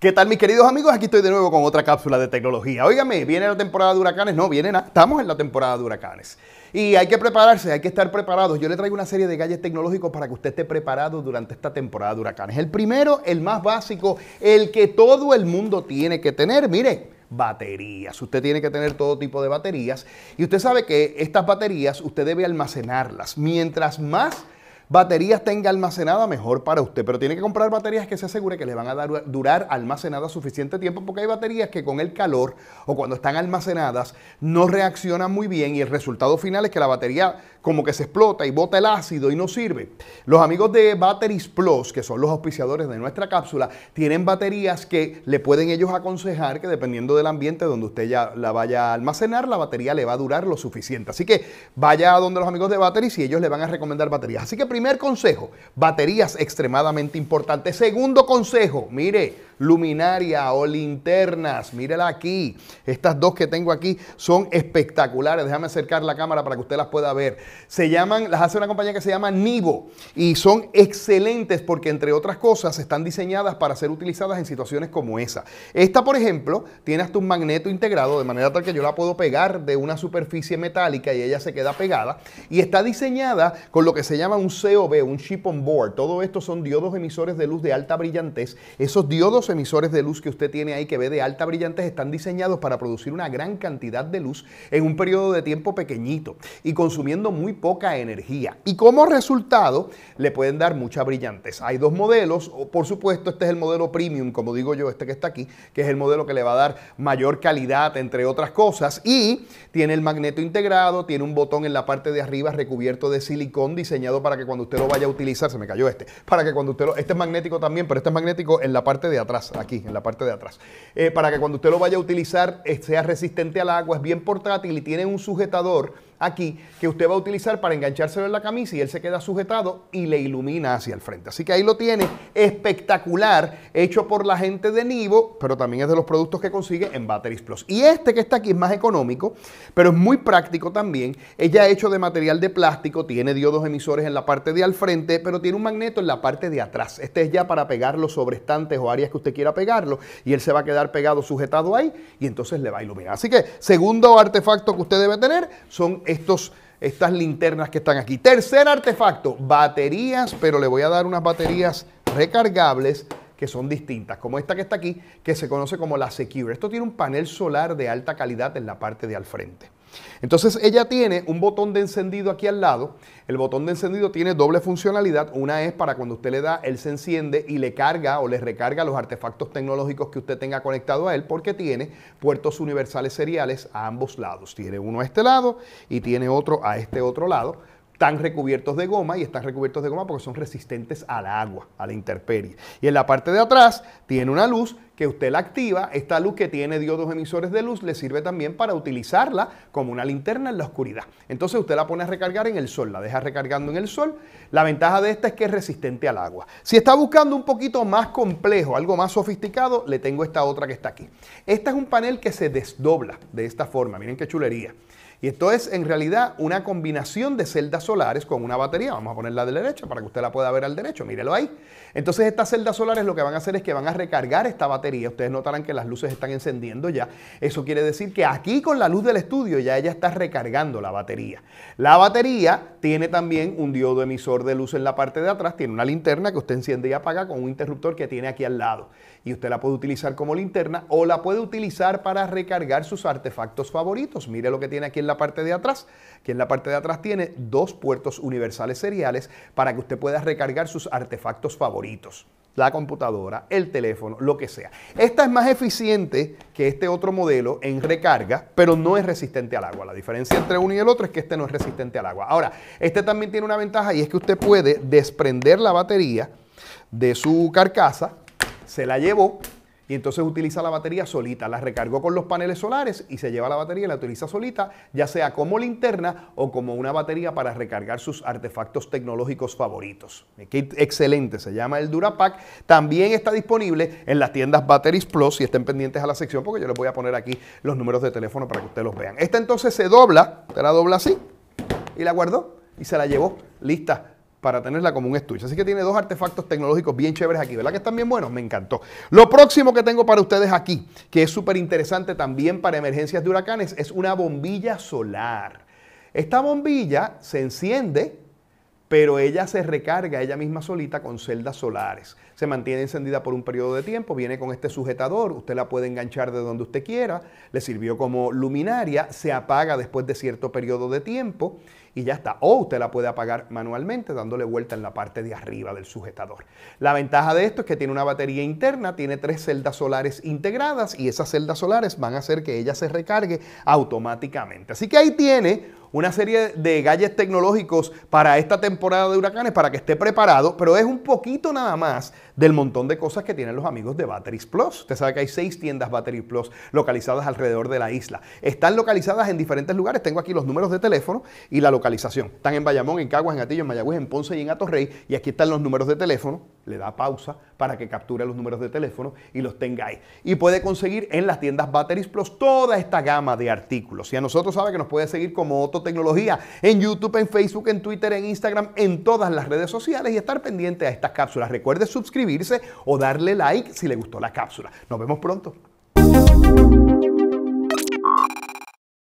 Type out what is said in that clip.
¿Qué tal mis queridos amigos? Aquí estoy de nuevo con otra cápsula de tecnología. Óigame, ¿viene la temporada de huracanes? No, viene nada. Estamos en la temporada de huracanes. Y hay que prepararse, hay que estar preparados. Yo le traigo una serie de gadgets tecnológicos para que usted esté preparado durante esta temporada de huracanes. El primero, el más básico, el que todo el mundo tiene que tener. Mire, baterías. Usted tiene que tener todo tipo de baterías. Y usted sabe que estas baterías usted debe almacenarlas. Mientras más baterías tenga almacenada, mejor para usted. Pero tiene que comprar baterías que se asegure que le van a dar, durar almacenadas suficiente tiempo, porque hay baterías que con el calor o cuando están almacenadas no reaccionan muy bien y el resultado final es que la batería como que se explota y bota el ácido y no sirve. Los amigos de Batteries Plus, que son los auspiciadores de nuestra cápsula, tienen baterías que le pueden ellos aconsejar que dependiendo del ambiente donde usted ya la vaya a almacenar, la batería le va a durar lo suficiente. Así que vaya a donde los amigos de Batteries y ellos le van a recomendar baterías. Así que primer consejo, baterías extremadamente importantes. Segundo consejo, mire, luminaria o linternas. Mírela aquí. Estas dos que tengo aquí son espectaculares. Déjame acercar la cámara para que usted las pueda ver. Se llaman, las hace una compañía que se llama Nivo y son excelentes porque entre otras cosas están diseñadas para ser utilizadas en situaciones como esa. Esta, por ejemplo, tiene hasta un magneto integrado de manera tal que yo la puedo pegar de una superficie metálica y ella se queda pegada y está diseñada con lo que se llama un COB, un chip on board. Todo esto son diodos emisores de luz de alta brillantez. Esos diodos emisores de luz que usted tiene ahí que ve de alta brillantez están diseñados para producir una gran cantidad de luz en un periodo de tiempo pequeñito y consumiendo muy poca energía. Y como resultado le pueden dar mucha brillantez. Hay dos modelos, por supuesto este es el modelo premium, como digo yo, este que está aquí, que es el modelo que le va a dar mayor calidad, entre otras cosas, y tiene el magneto integrado, tiene un botón en la parte de arriba recubierto de silicón diseñado para que cuando usted lo vaya a utilizar, se me cayó este, para que cuando usted lo, este es magnético también, pero este es magnético en la parte de atrás aquí, en la parte de atrás, eh, para que cuando usted lo vaya a utilizar eh, sea resistente al agua, es bien portátil y tiene un sujetador aquí que usted va a utilizar para enganchárselo en la camisa y él se queda sujetado y le ilumina hacia el frente. Así que ahí lo tiene, espectacular, hecho por la gente de Nivo, pero también es de los productos que consigue en Batteries Plus. Y este que está aquí es más económico, pero es muy práctico también. Es ya hecho de material de plástico, tiene diodos emisores en la parte de al frente, pero tiene un magneto en la parte de atrás. Este es ya para pegarlo sobre estantes o áreas que usted quiera pegarlo y él se va a quedar pegado, sujetado ahí y entonces le va a iluminar. Así que segundo artefacto que usted debe tener son estos, estas linternas que están aquí. Tercer artefacto, baterías, pero le voy a dar unas baterías recargables que son distintas, como esta que está aquí, que se conoce como la Secure. Esto tiene un panel solar de alta calidad en la parte de al frente. Entonces ella tiene un botón de encendido aquí al lado. El botón de encendido tiene doble funcionalidad. Una es para cuando usted le da, él se enciende y le carga o le recarga los artefactos tecnológicos que usted tenga conectado a él porque tiene puertos universales seriales a ambos lados. Tiene uno a este lado y tiene otro a este otro lado están recubiertos de goma y están recubiertos de goma porque son resistentes al agua, a la intemperie. Y en la parte de atrás tiene una luz que usted la activa. Esta luz que tiene diodos emisores de luz le sirve también para utilizarla como una linterna en la oscuridad. Entonces usted la pone a recargar en el sol, la deja recargando en el sol. La ventaja de esta es que es resistente al agua. Si está buscando un poquito más complejo, algo más sofisticado, le tengo esta otra que está aquí. Esta es un panel que se desdobla de esta forma. Miren qué chulería. Y esto es en realidad una combinación de celdas solares con una batería. Vamos a ponerla de la derecha para que usted la pueda ver al derecho. Mírelo ahí. Entonces estas celdas solares lo que van a hacer es que van a recargar esta batería. Ustedes notarán que las luces están encendiendo ya. Eso quiere decir que aquí con la luz del estudio ya ella está recargando la batería. La batería tiene también un diodo emisor de luz en la parte de atrás, tiene una linterna que usted enciende y apaga con un interruptor que tiene aquí al lado. Y usted la puede utilizar como linterna o la puede utilizar para recargar sus artefactos favoritos. Mire lo que tiene aquí en la parte de atrás, que en la parte de atrás tiene dos puertos universales seriales para que usted pueda recargar sus artefactos favoritos la computadora, el teléfono, lo que sea. Esta es más eficiente que este otro modelo en recarga, pero no es resistente al agua. La diferencia entre uno y el otro es que este no es resistente al agua. Ahora, este también tiene una ventaja y es que usted puede desprender la batería de su carcasa, se la llevó y entonces utiliza la batería solita. La recargó con los paneles solares y se lleva la batería y la utiliza solita, ya sea como linterna o como una batería para recargar sus artefactos tecnológicos favoritos. Qué excelente, se llama el Durapack. También está disponible en las tiendas Batteries Plus y estén pendientes a la sección porque yo les voy a poner aquí los números de teléfono para que ustedes los vean. Esta entonces se dobla, se la dobla así y la guardó y se la llevó lista para tenerla como un estuche. Así que tiene dos artefactos tecnológicos bien chéveres aquí, ¿verdad? Que están bien buenos, me encantó. Lo próximo que tengo para ustedes aquí, que es súper interesante también para emergencias de huracanes, es una bombilla solar. Esta bombilla se enciende pero ella se recarga ella misma solita con celdas solares. Se mantiene encendida por un periodo de tiempo, viene con este sujetador, usted la puede enganchar de donde usted quiera, le sirvió como luminaria, se apaga después de cierto periodo de tiempo y ya está. O usted la puede apagar manualmente dándole vuelta en la parte de arriba del sujetador. La ventaja de esto es que tiene una batería interna, tiene tres celdas solares integradas y esas celdas solares van a hacer que ella se recargue automáticamente. Así que ahí tiene una serie de galles tecnológicos para esta temporada de huracanes para que esté preparado, pero es un poquito nada más del montón de cosas que tienen los amigos de Batteries Plus. Usted sabe que hay seis tiendas Batteries Plus localizadas alrededor de la isla. Están localizadas en diferentes lugares. Tengo aquí los números de teléfono y la localización. Están en Bayamón, en Caguas, en Atillo, en Mayagüez, en Ponce y en Atorrey. Y aquí están los números de teléfono le da pausa para que capture los números de teléfono y los tengáis. Y puede conseguir en las tiendas Batteries Plus toda esta gama de artículos. Y a nosotros sabe que nos puede seguir como Ototecnología Tecnología en YouTube, en Facebook, en Twitter, en Instagram, en todas las redes sociales y estar pendiente a estas cápsulas. Recuerde suscribirse o darle like si le gustó la cápsula. Nos vemos pronto.